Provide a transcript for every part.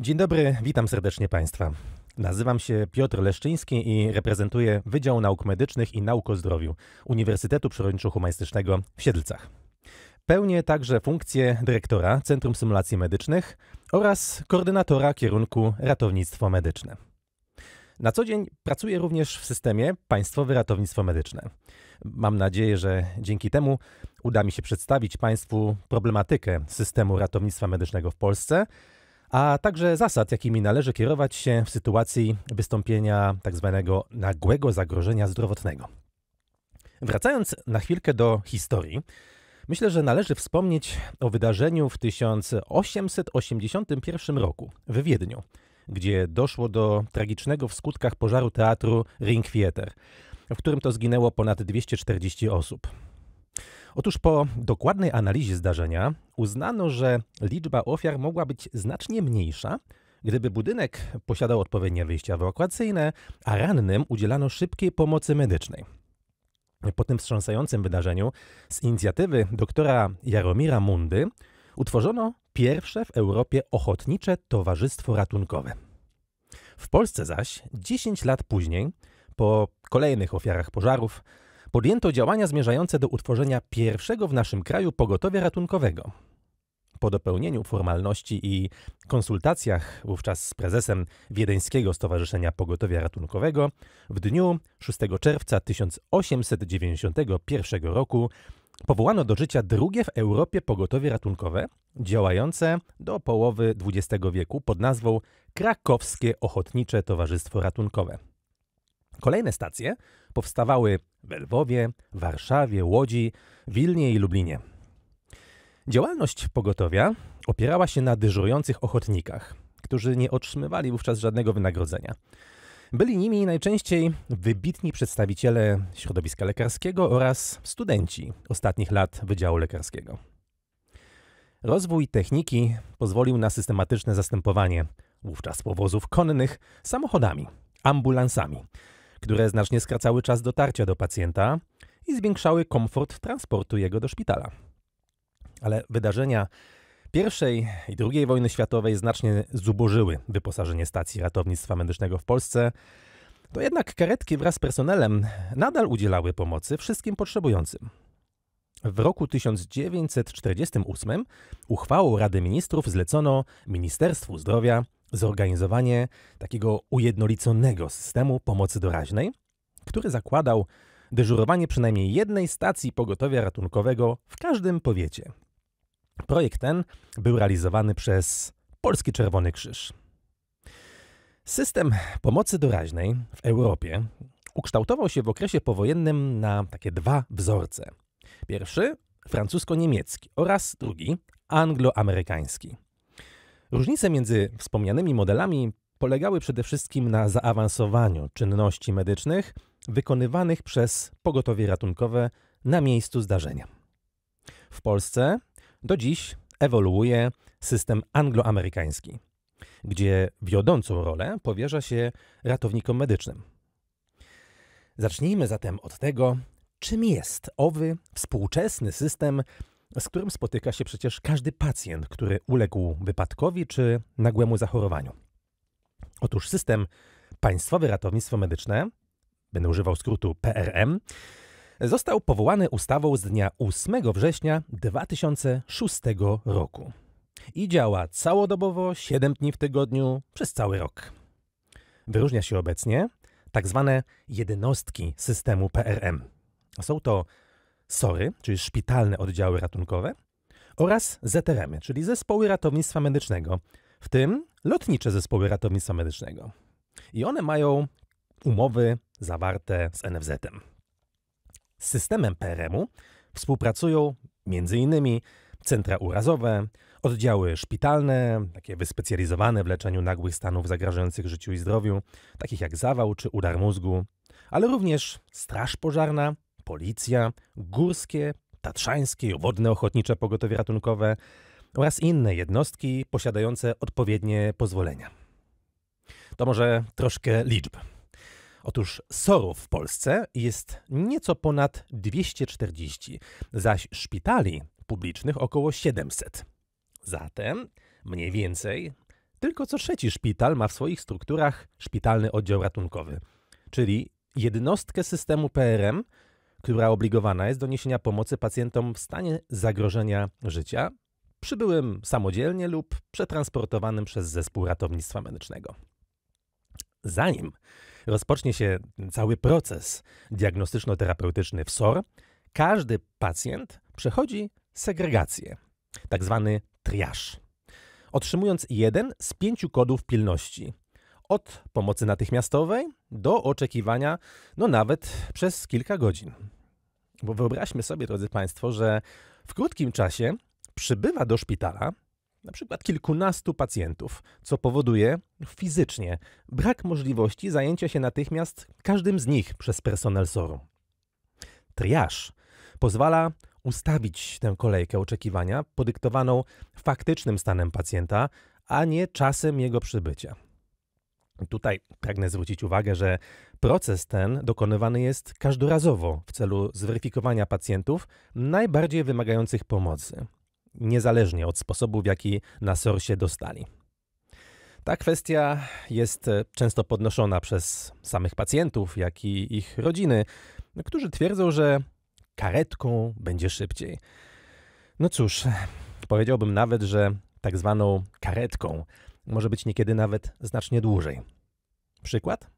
Dzień dobry, witam serdecznie Państwa. Nazywam się Piotr Leszczyński i reprezentuję Wydział Nauk Medycznych i Nauk o Zdrowiu Uniwersytetu Przyrodniczo-Humanistycznego w Siedlcach. Pełnię także funkcję dyrektora Centrum Symulacji Medycznych oraz koordynatora kierunku Ratownictwo Medyczne. Na co dzień pracuję również w systemie Państwowe Ratownictwo Medyczne. Mam nadzieję, że dzięki temu uda mi się przedstawić Państwu problematykę systemu ratownictwa medycznego w Polsce – a także zasad, jakimi należy kierować się w sytuacji wystąpienia tzw. Tak nagłego zagrożenia zdrowotnego. Wracając na chwilkę do historii, myślę, że należy wspomnieć o wydarzeniu w 1881 roku w Wiedniu, gdzie doszło do tragicznego w skutkach pożaru teatru Ringfieter, w którym to zginęło ponad 240 osób. Otóż po dokładnej analizie zdarzenia uznano, że liczba ofiar mogła być znacznie mniejsza, gdyby budynek posiadał odpowiednie wyjścia ewakuacyjne, a rannym udzielano szybkiej pomocy medycznej. Po tym wstrząsającym wydarzeniu z inicjatywy doktora Jaromira Mundy utworzono pierwsze w Europie ochotnicze towarzystwo ratunkowe. W Polsce zaś 10 lat później, po kolejnych ofiarach pożarów, podjęto działania zmierzające do utworzenia pierwszego w naszym kraju pogotowia ratunkowego. Po dopełnieniu formalności i konsultacjach wówczas z prezesem Wiedeńskiego Stowarzyszenia Pogotowia Ratunkowego w dniu 6 czerwca 1891 roku powołano do życia drugie w Europie pogotowie ratunkowe, działające do połowy XX wieku pod nazwą Krakowskie Ochotnicze Towarzystwo Ratunkowe – Kolejne stacje powstawały w Lwowie, Warszawie, Łodzi, Wilnie i Lublinie. Działalność pogotowia opierała się na dyżurujących ochotnikach, którzy nie otrzymywali wówczas żadnego wynagrodzenia. Byli nimi najczęściej wybitni przedstawiciele środowiska lekarskiego oraz studenci ostatnich lat Wydziału Lekarskiego. Rozwój techniki pozwolił na systematyczne zastępowanie wówczas powozów konnych samochodami, ambulansami, które znacznie skracały czas dotarcia do pacjenta i zwiększały komfort transportu jego do szpitala. Ale wydarzenia I i II wojny światowej znacznie zubożyły wyposażenie stacji ratownictwa medycznego w Polsce. To jednak karetki wraz z personelem nadal udzielały pomocy wszystkim potrzebującym. W roku 1948 uchwałą Rady Ministrów zlecono Ministerstwu Zdrowia zorganizowanie takiego ujednoliconego systemu pomocy doraźnej, który zakładał dyżurowanie przynajmniej jednej stacji pogotowia ratunkowego w każdym powiecie. Projekt ten był realizowany przez Polski Czerwony Krzyż. System pomocy doraźnej w Europie ukształtował się w okresie powojennym na takie dwa wzorce. Pierwszy francusko-niemiecki oraz drugi angloamerykański. Różnice między wspomnianymi modelami polegały przede wszystkim na zaawansowaniu czynności medycznych wykonywanych przez pogotowie ratunkowe na miejscu zdarzenia. W Polsce do dziś ewoluuje system angloamerykański, gdzie wiodącą rolę powierza się ratownikom medycznym. Zacznijmy zatem od tego, czym jest owy współczesny system z którym spotyka się przecież każdy pacjent, który uległ wypadkowi czy nagłemu zachorowaniu. Otóż system Państwowe Ratownictwo Medyczne, będę używał skrótu PRM, został powołany ustawą z dnia 8 września 2006 roku i działa całodobowo 7 dni w tygodniu przez cały rok. Wyróżnia się obecnie tak zwane jednostki systemu PRM. Są to SORY, czyli szpitalne oddziały ratunkowe, oraz ZRM, czyli zespoły ratownictwa medycznego, w tym lotnicze zespoły ratownictwa medycznego. I one mają umowy zawarte z NFZ-em. Z systemem PRM-u współpracują m.in. centra urazowe, oddziały szpitalne, takie wyspecjalizowane w leczeniu nagłych stanów zagrażających życiu i zdrowiu, takich jak zawał czy udar mózgu, ale również straż pożarna, policja, górskie, tatrzańskie i wodne ochotnicze pogotowie ratunkowe oraz inne jednostki posiadające odpowiednie pozwolenia. To może troszkę liczb. Otóż SOR-ów w Polsce jest nieco ponad 240, zaś szpitali publicznych około 700. Zatem mniej więcej tylko co trzeci szpital ma w swoich strukturach szpitalny oddział ratunkowy, czyli jednostkę systemu PRM, która obligowana jest do niesienia pomocy pacjentom w stanie zagrożenia życia, przybyłym samodzielnie lub przetransportowanym przez zespół ratownictwa medycznego. Zanim rozpocznie się cały proces diagnostyczno-terapeutyczny w SOR, każdy pacjent przechodzi segregację, tak zwany triaż, otrzymując jeden z pięciu kodów pilności – od pomocy natychmiastowej do oczekiwania, no nawet przez kilka godzin. Bo wyobraźmy sobie, drodzy Państwo, że w krótkim czasie przybywa do szpitala na przykład kilkunastu pacjentów, co powoduje fizycznie brak możliwości zajęcia się natychmiast każdym z nich przez personel SOR-u. Triaż pozwala ustawić tę kolejkę oczekiwania podyktowaną faktycznym stanem pacjenta, a nie czasem jego przybycia. Tutaj pragnę zwrócić uwagę, że proces ten dokonywany jest każdorazowo w celu zweryfikowania pacjentów najbardziej wymagających pomocy, niezależnie od sposobu, w jaki na się dostali. Ta kwestia jest często podnoszona przez samych pacjentów, jak i ich rodziny, którzy twierdzą, że karetką będzie szybciej. No cóż, powiedziałbym nawet, że tak zwaną karetką może być niekiedy nawet znacznie dłużej. Przykład?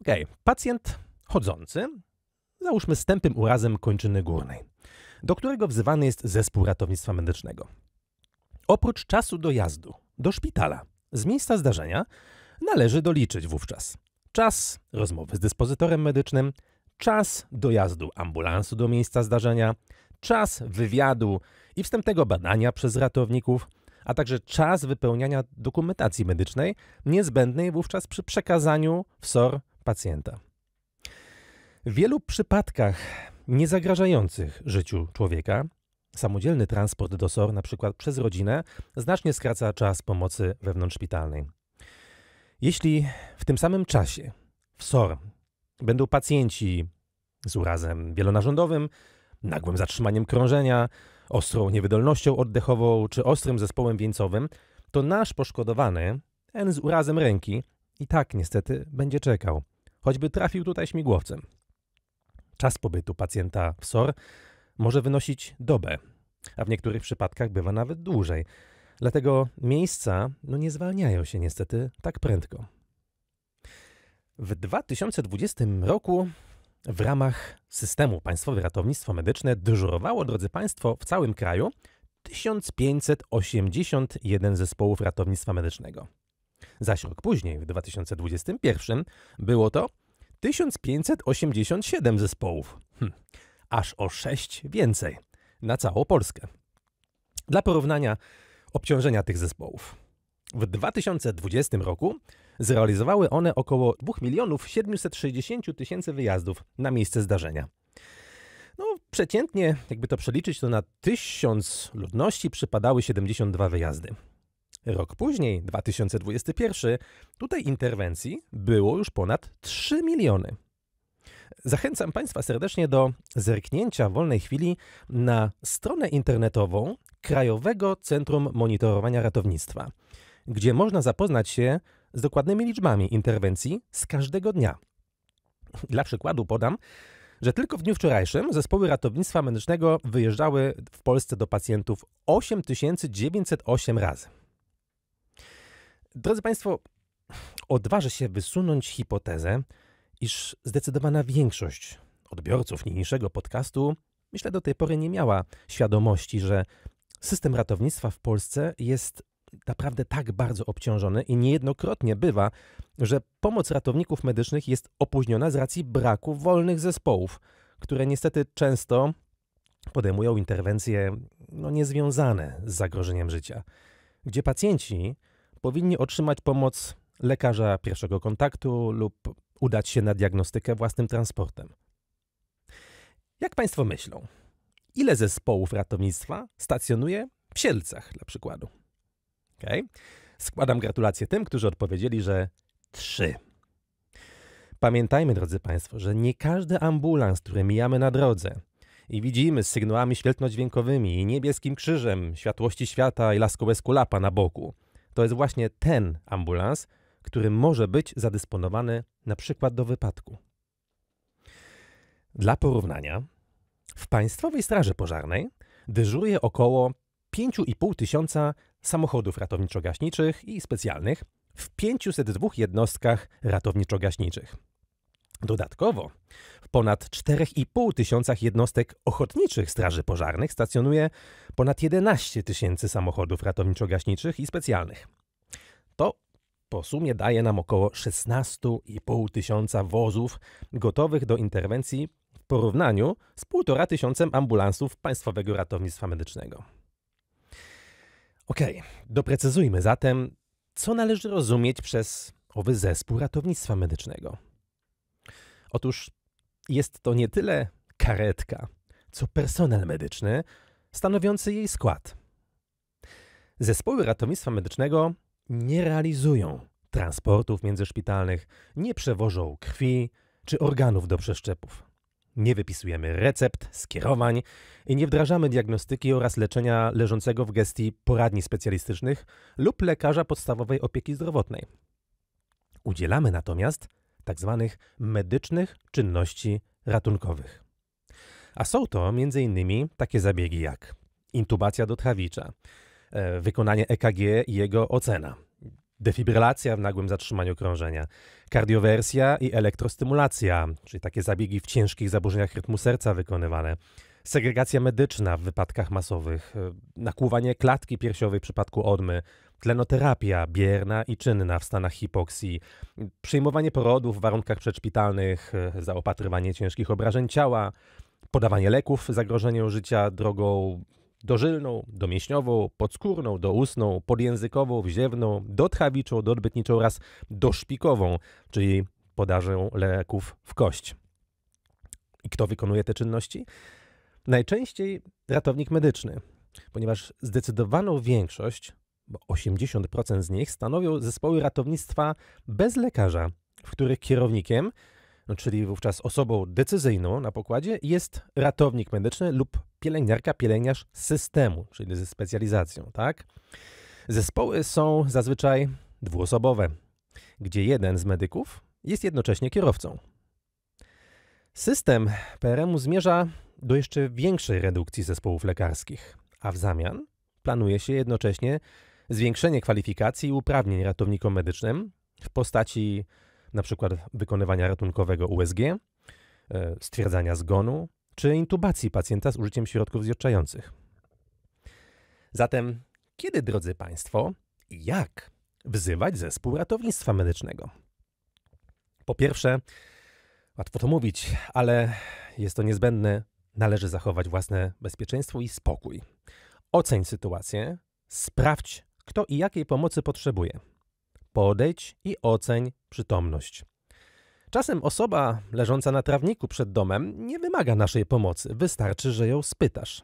Ok, pacjent chodzący, załóżmy z tępym urazem kończyny górnej, do którego wzywany jest zespół ratownictwa medycznego. Oprócz czasu dojazdu do szpitala z miejsca zdarzenia należy doliczyć wówczas czas rozmowy z dyspozytorem medycznym, czas dojazdu ambulansu do miejsca zdarzenia, czas wywiadu i wstępnego badania przez ratowników – a także czas wypełniania dokumentacji medycznej niezbędnej wówczas przy przekazaniu w SOR pacjenta. W wielu przypadkach niezagrażających życiu człowieka samodzielny transport do SOR, na przykład przez rodzinę, znacznie skraca czas pomocy wewnątrzszpitalnej. Jeśli w tym samym czasie w SOR będą pacjenci z urazem wielonarządowym, nagłym zatrzymaniem krążenia, ostrą niewydolnością oddechową czy ostrym zespołem wieńcowym, to nasz poszkodowany, ten z urazem ręki, i tak niestety będzie czekał, choćby trafił tutaj śmigłowcem. Czas pobytu pacjenta w SOR może wynosić dobę, a w niektórych przypadkach bywa nawet dłużej. Dlatego miejsca no, nie zwalniają się niestety tak prędko. W 2020 roku w ramach systemu Państwowe Ratownictwo Medyczne dyżurowało, drodzy Państwo, w całym kraju 1581 zespołów ratownictwa medycznego. Zaś rok później, w 2021, było to 1587 zespołów. Hm. Aż o 6 więcej na całą Polskę. Dla porównania obciążenia tych zespołów. W 2020 roku Zrealizowały one około 2 milionów 760 tysięcy wyjazdów na miejsce zdarzenia. No, przeciętnie, jakby to przeliczyć, to na 1000 ludności przypadały 72 wyjazdy. Rok później, 2021, tutaj interwencji było już ponad 3 miliony. Zachęcam Państwa serdecznie do zerknięcia w wolnej chwili na stronę internetową Krajowego Centrum Monitorowania Ratownictwa, gdzie można zapoznać się z dokładnymi liczbami interwencji z każdego dnia. Dla przykładu podam, że tylko w dniu wczorajszym zespoły ratownictwa medycznego wyjeżdżały w Polsce do pacjentów 8908 razy. Drodzy Państwo, odważę się wysunąć hipotezę, iż zdecydowana większość odbiorców niniejszego podcastu, myślę, do tej pory nie miała świadomości, że system ratownictwa w Polsce jest naprawdę tak bardzo obciążony i niejednokrotnie bywa, że pomoc ratowników medycznych jest opóźniona z racji braku wolnych zespołów, które niestety często podejmują interwencje no, niezwiązane z zagrożeniem życia, gdzie pacjenci powinni otrzymać pomoc lekarza pierwszego kontaktu lub udać się na diagnostykę własnym transportem. Jak Państwo myślą, ile zespołów ratownictwa stacjonuje w Sielcach dla przykładu? Okay. Składam gratulacje tym, którzy odpowiedzieli, że trzy. Pamiętajmy, drodzy Państwo, że nie każdy ambulans, który mijamy na drodze i widzimy z sygnałami świetlno-dźwiękowymi i niebieskim krzyżem światłości świata i laskowe eskulapa na boku, to jest właśnie ten ambulans, który może być zadysponowany na przykład do wypadku. Dla porównania, w Państwowej Straży Pożarnej dyżuruje około 5,5 tysiąca samochodów ratowniczo-gaśniczych i specjalnych w 502 jednostkach ratowniczo-gaśniczych. Dodatkowo w ponad 4,5 tysiącach jednostek ochotniczych straży pożarnych stacjonuje ponad 11 tysięcy samochodów ratowniczo-gaśniczych i specjalnych. To po sumie daje nam około 16,5 tysiąca wozów gotowych do interwencji w porównaniu z 1,5 tysiącem ambulansów Państwowego Ratownictwa Medycznego. Okej, okay. doprecyzujmy zatem, co należy rozumieć przez owy zespół ratownictwa medycznego. Otóż jest to nie tyle karetka, co personel medyczny stanowiący jej skład. Zespoły ratownictwa medycznego nie realizują transportów międzyszpitalnych, nie przewożą krwi czy organów do przeszczepów. Nie wypisujemy recept, skierowań i nie wdrażamy diagnostyki oraz leczenia leżącego w gestii poradni specjalistycznych lub lekarza podstawowej opieki zdrowotnej. Udzielamy natomiast tzw. Tak medycznych czynności ratunkowych. A są to m.in. takie zabiegi jak intubacja do trawicza, e, wykonanie EKG i jego ocena – defibrylacja w nagłym zatrzymaniu krążenia, kardiowersja i elektrostymulacja, czyli takie zabiegi w ciężkich zaburzeniach rytmu serca wykonywane, segregacja medyczna w wypadkach masowych, y, nakłuwanie klatki piersiowej w przypadku odmy, tlenoterapia bierna i czynna w stanach hipoksji, przyjmowanie porodów w warunkach przedszpitalnych, y, zaopatrywanie ciężkich obrażeń ciała, podawanie leków zagrożeniu życia drogą dożylną, domięśniową, podskórną, doustną, podjęzykową, wziewną, dotchawiczą, dodbytniczą oraz doszpikową, czyli podażą leków w kość. I kto wykonuje te czynności? Najczęściej ratownik medyczny, ponieważ zdecydowaną większość, bo 80% z nich, stanowią zespoły ratownictwa bez lekarza, w których kierownikiem, no, czyli wówczas osobą decyzyjną na pokładzie, jest ratownik medyczny lub pielęgniarka, pielęgniarz systemu, czyli ze specjalizacją, tak? Zespoły są zazwyczaj dwuosobowe, gdzie jeden z medyków jest jednocześnie kierowcą. System PRM-u zmierza do jeszcze większej redukcji zespołów lekarskich, a w zamian planuje się jednocześnie zwiększenie kwalifikacji i uprawnień ratownikom medycznym w postaci np. wykonywania ratunkowego USG, e, stwierdzania zgonu, czy intubacji pacjenta z użyciem środków zjedczających. Zatem, kiedy, drodzy Państwo, i jak wzywać zespół ratownictwa medycznego? Po pierwsze, łatwo to mówić, ale jest to niezbędne, należy zachować własne bezpieczeństwo i spokój. Oceń sytuację, sprawdź, kto i jakiej pomocy potrzebuje. Podejdź i oceń przytomność. Czasem osoba leżąca na trawniku przed domem nie wymaga naszej pomocy, wystarczy, że ją spytasz.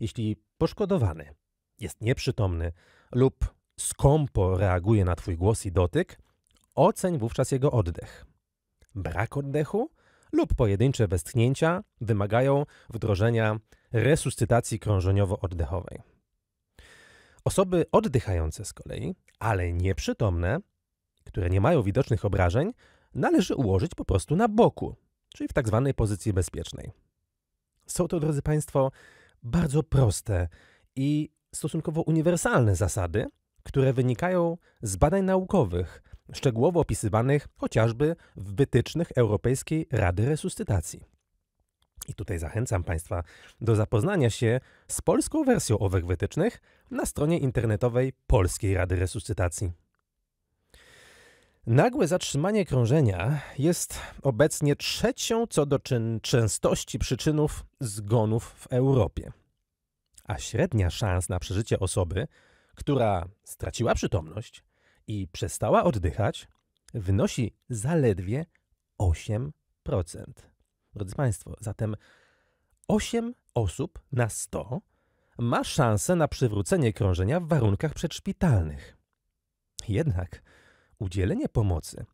Jeśli poszkodowany jest nieprzytomny lub skąpo reaguje na Twój głos i dotyk, oceń wówczas jego oddech. Brak oddechu lub pojedyncze westchnięcia wymagają wdrożenia resuscytacji krążeniowo-oddechowej. Osoby oddychające z kolei, ale nieprzytomne, które nie mają widocznych obrażeń, należy ułożyć po prostu na boku, czyli w tak zwanej pozycji bezpiecznej. Są to, drodzy Państwo, bardzo proste i stosunkowo uniwersalne zasady, które wynikają z badań naukowych, szczegółowo opisywanych chociażby w wytycznych Europejskiej Rady Resuscytacji. I tutaj zachęcam Państwa do zapoznania się z polską wersją owych wytycznych na stronie internetowej Polskiej Rady Resuscytacji. Nagłe zatrzymanie krążenia jest obecnie trzecią co do czyn częstości przyczynów zgonów w Europie. A średnia szans na przeżycie osoby, która straciła przytomność i przestała oddychać, wynosi zaledwie 8%. Drodzy Państwo, zatem 8 osób na 100 ma szansę na przywrócenie krążenia w warunkach przedszpitalnych. Jednak udzielenie pomocy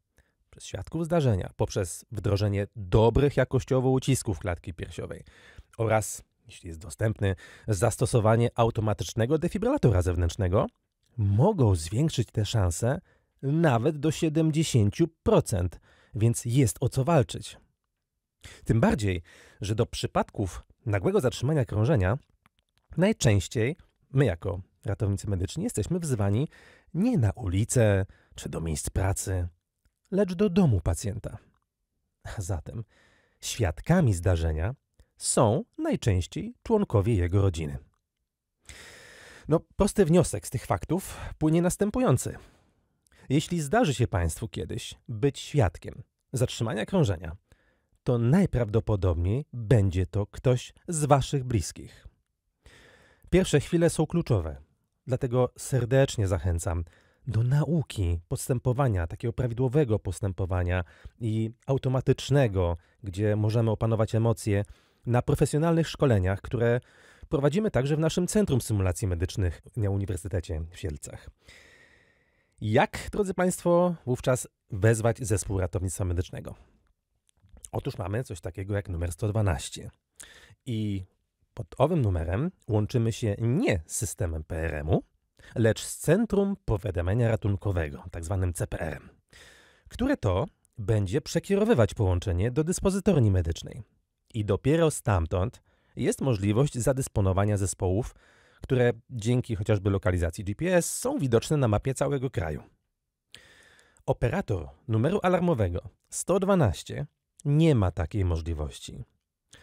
przez świadków zdarzenia poprzez wdrożenie dobrych jakościowo ucisków klatki piersiowej oraz, jeśli jest dostępny, zastosowanie automatycznego defibrylatora zewnętrznego, mogą zwiększyć te szanse nawet do 70%, więc jest o co walczyć. Tym bardziej, że do przypadków nagłego zatrzymania krążenia najczęściej my jako ratownicy medyczni jesteśmy wzywani nie na ulicę, czy do miejsc pracy, lecz do domu pacjenta. A zatem świadkami zdarzenia są najczęściej członkowie jego rodziny. No, prosty wniosek z tych faktów płynie następujący. Jeśli zdarzy się Państwu kiedyś być świadkiem zatrzymania krążenia, to najprawdopodobniej będzie to ktoś z Waszych bliskich. Pierwsze chwile są kluczowe, dlatego serdecznie zachęcam do nauki postępowania, takiego prawidłowego postępowania i automatycznego, gdzie możemy opanować emocje na profesjonalnych szkoleniach, które prowadzimy także w naszym Centrum Symulacji Medycznych na Uniwersytecie w Sielcach. Jak, drodzy Państwo, wówczas wezwać zespół ratownictwa medycznego? Otóż mamy coś takiego jak numer 112. I pod owym numerem łączymy się nie z systemem PRM-u, lecz z Centrum Powiadamiania Ratunkowego, tzw. Tak CPR, które to będzie przekierowywać połączenie do dyspozytorni medycznej. I dopiero stamtąd jest możliwość zadysponowania zespołów, które dzięki chociażby lokalizacji GPS są widoczne na mapie całego kraju. Operator numeru alarmowego 112 nie ma takiej możliwości.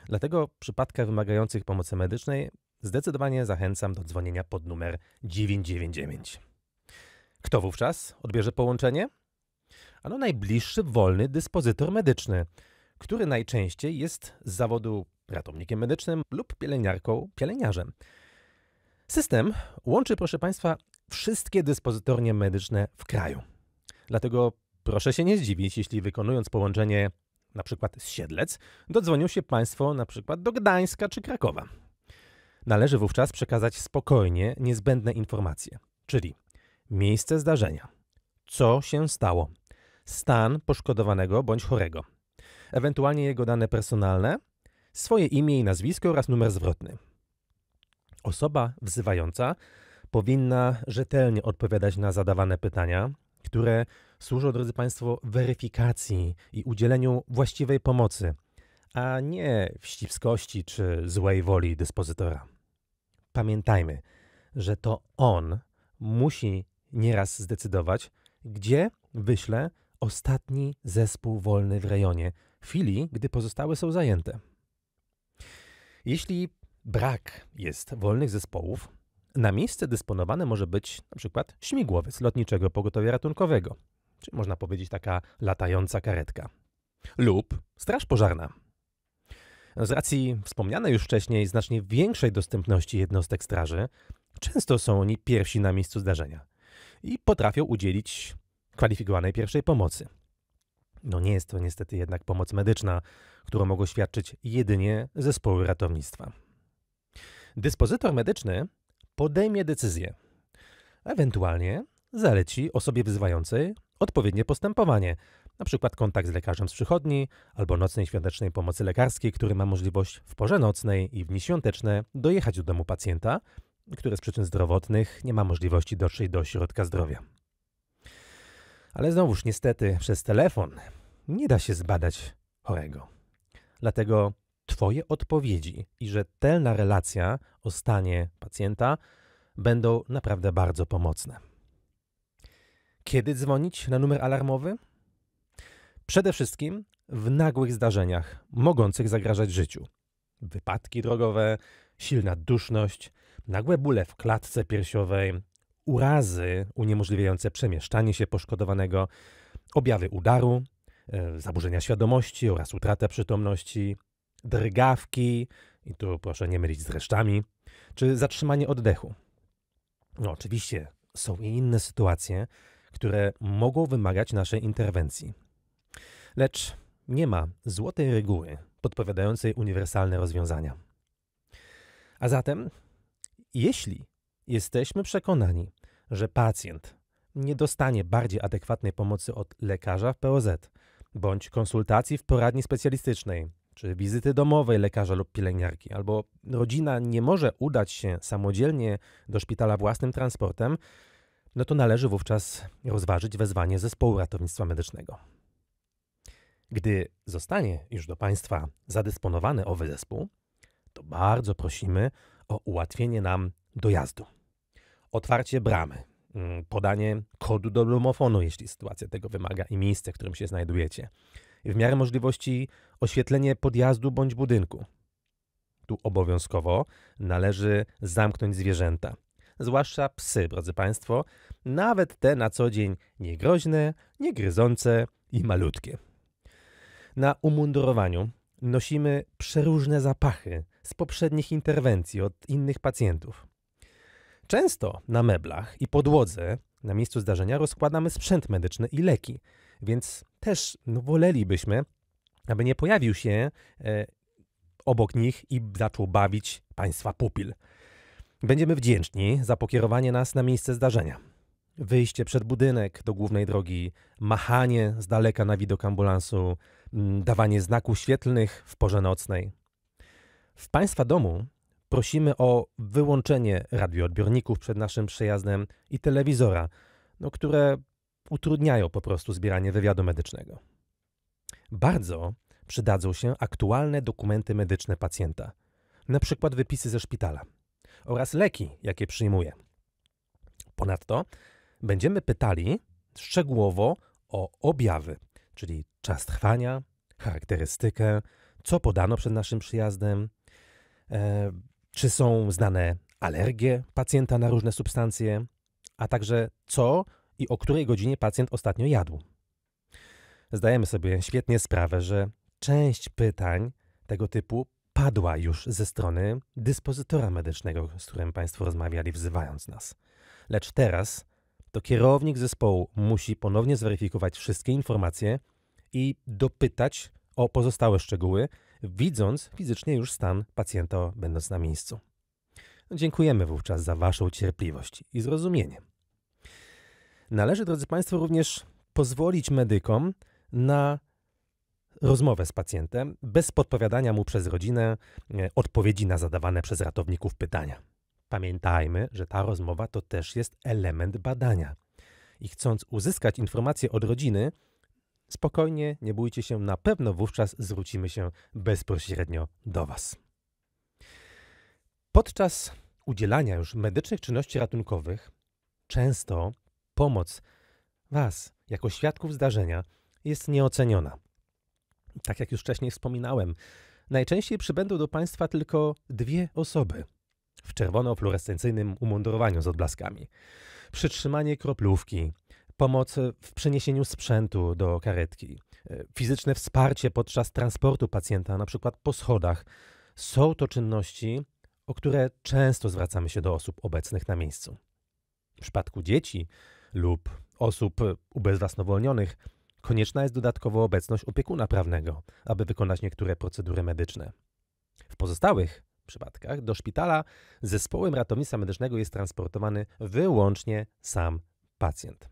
Dlatego przypadka wymagających pomocy medycznej zdecydowanie zachęcam do dzwonienia pod numer 999. Kto wówczas odbierze połączenie? Ano najbliższy wolny dyspozytor medyczny, który najczęściej jest z zawodu ratownikiem medycznym lub pielęgniarką, pielęgniarzem. System łączy, proszę Państwa, wszystkie dyspozytornie medyczne w kraju. Dlatego proszę się nie zdziwić, jeśli wykonując połączenie na przykład z Siedlec, dodzwonią się Państwo na przykład do Gdańska czy Krakowa. Należy wówczas przekazać spokojnie niezbędne informacje, czyli miejsce zdarzenia, co się stało, stan poszkodowanego bądź chorego, ewentualnie jego dane personalne, swoje imię i nazwisko oraz numer zwrotny. Osoba wzywająca powinna rzetelnie odpowiadać na zadawane pytania, które służą, drodzy Państwo, weryfikacji i udzieleniu właściwej pomocy, a nie wścibskości czy złej woli dyspozytora pamiętajmy, że to on musi nieraz zdecydować, gdzie wyśle ostatni zespół wolny w rejonie, w chwili, gdy pozostałe są zajęte. Jeśli brak jest wolnych zespołów, na miejsce dysponowane może być np. śmigłowiec lotniczego pogotowia ratunkowego, czy można powiedzieć taka latająca karetka, lub straż pożarna, z racji wspomnianej już wcześniej znacznie większej dostępności jednostek straży, często są oni pierwsi na miejscu zdarzenia i potrafią udzielić kwalifikowanej pierwszej pomocy. No nie jest to niestety jednak pomoc medyczna, którą mogą świadczyć jedynie zespoły ratownictwa. Dyspozytor medyczny podejmie decyzję, ewentualnie zaleci osobie wyzywającej odpowiednie postępowanie, na przykład kontakt z lekarzem z przychodni albo nocnej świątecznej pomocy lekarskiej, który ma możliwość w porze nocnej i w dni świąteczne dojechać do domu pacjenta, który z przyczyn zdrowotnych nie ma możliwości dotrzeć do środka zdrowia. Ale znowuż niestety przez telefon nie da się zbadać chorego. Dlatego Twoje odpowiedzi i rzetelna relacja o stanie pacjenta będą naprawdę bardzo pomocne. Kiedy dzwonić na numer alarmowy? Przede wszystkim w nagłych zdarzeniach mogących zagrażać życiu. Wypadki drogowe, silna duszność, nagłe bóle w klatce piersiowej, urazy uniemożliwiające przemieszczanie się poszkodowanego, objawy udaru, e, zaburzenia świadomości oraz utratę przytomności, drgawki, i tu proszę nie mylić z resztami, czy zatrzymanie oddechu. No, oczywiście są i inne sytuacje, które mogą wymagać naszej interwencji. Lecz nie ma złotej reguły podpowiadającej uniwersalne rozwiązania. A zatem, jeśli jesteśmy przekonani, że pacjent nie dostanie bardziej adekwatnej pomocy od lekarza w POZ, bądź konsultacji w poradni specjalistycznej, czy wizyty domowej lekarza lub pielęgniarki, albo rodzina nie może udać się samodzielnie do szpitala własnym transportem, no to należy wówczas rozważyć wezwanie zespołu ratownictwa medycznego. Gdy zostanie już do Państwa zadysponowany owy zespół, to bardzo prosimy o ułatwienie nam dojazdu. Otwarcie bramy, mm, podanie kodu do lumofonu, jeśli sytuacja tego wymaga i miejsce, w którym się znajdujecie. W miarę możliwości oświetlenie podjazdu bądź budynku. Tu obowiązkowo należy zamknąć zwierzęta, zwłaszcza psy, drodzy Państwo, nawet te na co dzień niegroźne, niegryzące i malutkie. Na umundurowaniu nosimy przeróżne zapachy z poprzednich interwencji od innych pacjentów. Często na meblach i podłodze na miejscu zdarzenia rozkładamy sprzęt medyczny i leki, więc też no, wolelibyśmy, aby nie pojawił się e, obok nich i zaczął bawić państwa pupil. Będziemy wdzięczni za pokierowanie nas na miejsce zdarzenia. Wyjście przed budynek do głównej drogi, machanie z daleka na widok ambulansu, Mm, dawanie znaków świetlnych w porze nocnej. W Państwa domu prosimy o wyłączenie radioodbiorników przed naszym przejazdem i telewizora, no, które utrudniają po prostu zbieranie wywiadu medycznego. Bardzo przydadzą się aktualne dokumenty medyczne pacjenta, na przykład wypisy ze szpitala oraz leki, jakie przyjmuje. Ponadto będziemy pytali szczegółowo o objawy, czyli czas trwania, charakterystykę, co podano przed naszym przyjazdem, e, czy są znane alergie pacjenta na różne substancje, a także co i o której godzinie pacjent ostatnio jadł. Zdajemy sobie świetnie sprawę, że część pytań tego typu padła już ze strony dyspozytora medycznego, z którym Państwo rozmawiali, wzywając nas. Lecz teraz to kierownik zespołu musi ponownie zweryfikować wszystkie informacje i dopytać o pozostałe szczegóły, widząc fizycznie już stan pacjenta będąc na miejscu. Dziękujemy wówczas za Waszą cierpliwość i zrozumienie. Należy, drodzy Państwo, również pozwolić medykom na rozmowę z pacjentem bez podpowiadania mu przez rodzinę e, odpowiedzi na zadawane przez ratowników pytania. Pamiętajmy, że ta rozmowa to też jest element badania. I chcąc uzyskać informacje od rodziny, spokojnie, nie bójcie się, na pewno wówczas zwrócimy się bezpośrednio do Was. Podczas udzielania już medycznych czynności ratunkowych, często pomoc Was jako świadków zdarzenia jest nieoceniona. Tak jak już wcześniej wspominałem, najczęściej przybędą do Państwa tylko dwie osoby – w czerwono-fluorescencyjnym umundurowaniu z odblaskami, przytrzymanie kroplówki, pomoc w przeniesieniu sprzętu do karetki, e, fizyczne wsparcie podczas transportu pacjenta, na przykład po schodach, są to czynności, o które często zwracamy się do osób obecnych na miejscu. W przypadku dzieci lub osób ubezwłasnowolnionych konieczna jest dodatkowo obecność opiekuna prawnego, aby wykonać niektóre procedury medyczne. W pozostałych przypadkach do szpitala z zespołem ratownictwa medycznego jest transportowany wyłącznie sam pacjent.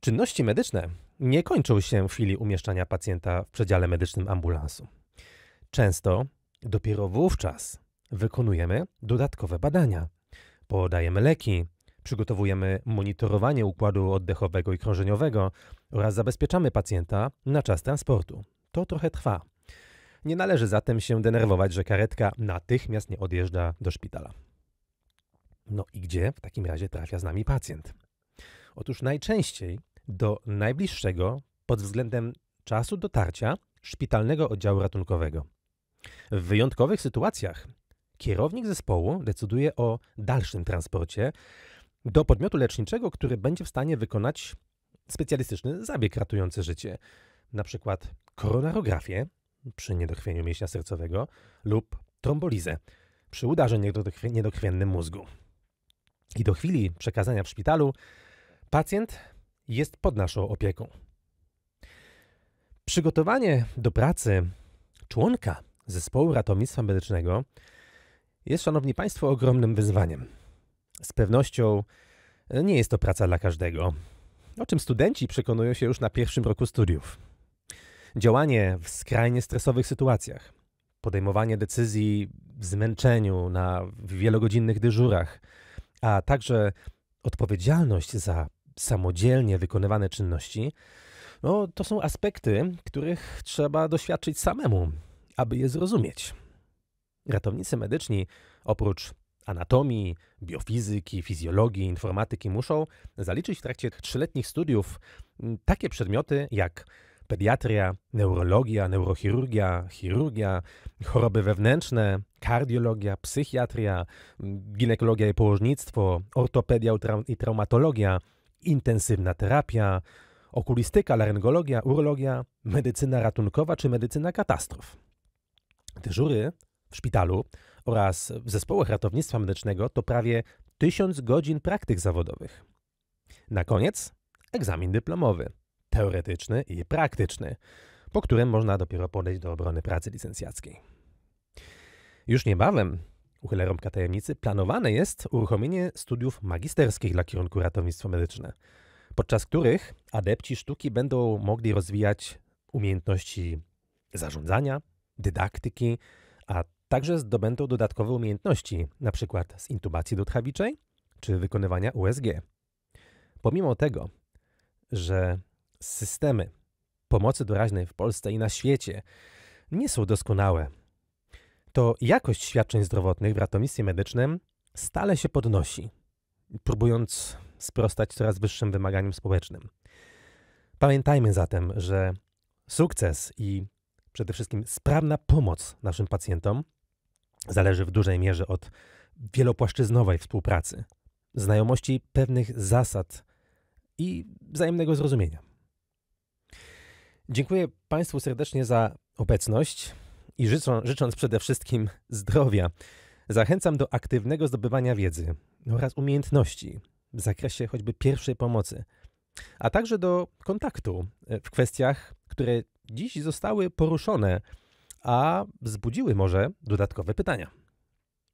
Czynności medyczne nie kończą się w chwili umieszczania pacjenta w przedziale medycznym ambulansu. Często dopiero wówczas wykonujemy dodatkowe badania. Podajemy leki, przygotowujemy monitorowanie układu oddechowego i krążeniowego oraz zabezpieczamy pacjenta na czas transportu. To trochę trwa. Nie należy zatem się denerwować, że karetka natychmiast nie odjeżdża do szpitala. No i gdzie w takim razie trafia z nami pacjent? Otóż najczęściej do najbliższego pod względem czasu dotarcia szpitalnego oddziału ratunkowego. W wyjątkowych sytuacjach kierownik zespołu decyduje o dalszym transporcie do podmiotu leczniczego, który będzie w stanie wykonać specjalistyczny zabieg ratujący życie, na przykład koronarografię, przy niedokrwieniu mięśnia sercowego lub trombolizę przy udarze niedokrwiennym mózgu. I do chwili przekazania w szpitalu pacjent jest pod naszą opieką. Przygotowanie do pracy członka zespołu ratownictwa medycznego jest, szanowni państwo, ogromnym wyzwaniem. Z pewnością nie jest to praca dla każdego, o czym studenci przekonują się już na pierwszym roku studiów. Działanie w skrajnie stresowych sytuacjach, podejmowanie decyzji w zmęczeniu, na wielogodzinnych dyżurach, a także odpowiedzialność za samodzielnie wykonywane czynności, no, to są aspekty, których trzeba doświadczyć samemu, aby je zrozumieć. Ratownicy medyczni, oprócz anatomii, biofizyki, fizjologii, informatyki, muszą zaliczyć w trakcie trzyletnich studiów takie przedmioty jak pediatria, neurologia, neurochirurgia, chirurgia, choroby wewnętrzne, kardiologia, psychiatria, ginekologia i położnictwo, ortopedia i traumatologia, intensywna terapia, okulistyka, laryngologia, urologia, medycyna ratunkowa czy medycyna katastrof. Dyżury w szpitalu oraz w zespołach ratownictwa medycznego to prawie 1000 godzin praktyk zawodowych. Na koniec egzamin dyplomowy teoretyczny i praktyczny, po którym można dopiero podejść do obrony pracy licencjackiej. Już niebawem, uchylę rąbka tajemnicy, planowane jest uruchomienie studiów magisterskich dla kierunku ratownictwo medyczne, podczas których adepci sztuki będą mogli rozwijać umiejętności zarządzania, dydaktyki, a także zdobędą dodatkowe umiejętności, np. z intubacji dotchawiczej czy wykonywania USG. Pomimo tego, że Systemy pomocy doraźnej w Polsce i na świecie nie są doskonałe. To jakość świadczeń zdrowotnych w ratownictwie medycznym stale się podnosi, próbując sprostać coraz wyższym wymaganiom społecznym. Pamiętajmy zatem, że sukces i przede wszystkim sprawna pomoc naszym pacjentom zależy w dużej mierze od wielopłaszczyznowej współpracy, znajomości pewnych zasad i wzajemnego zrozumienia. Dziękuję Państwu serdecznie za obecność i życzą, życząc przede wszystkim zdrowia, zachęcam do aktywnego zdobywania wiedzy oraz umiejętności w zakresie choćby pierwszej pomocy, a także do kontaktu e, w kwestiach, które dziś zostały poruszone, a wzbudziły może dodatkowe pytania.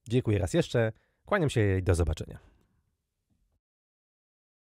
Dziękuję raz jeszcze, kłaniam się i do zobaczenia.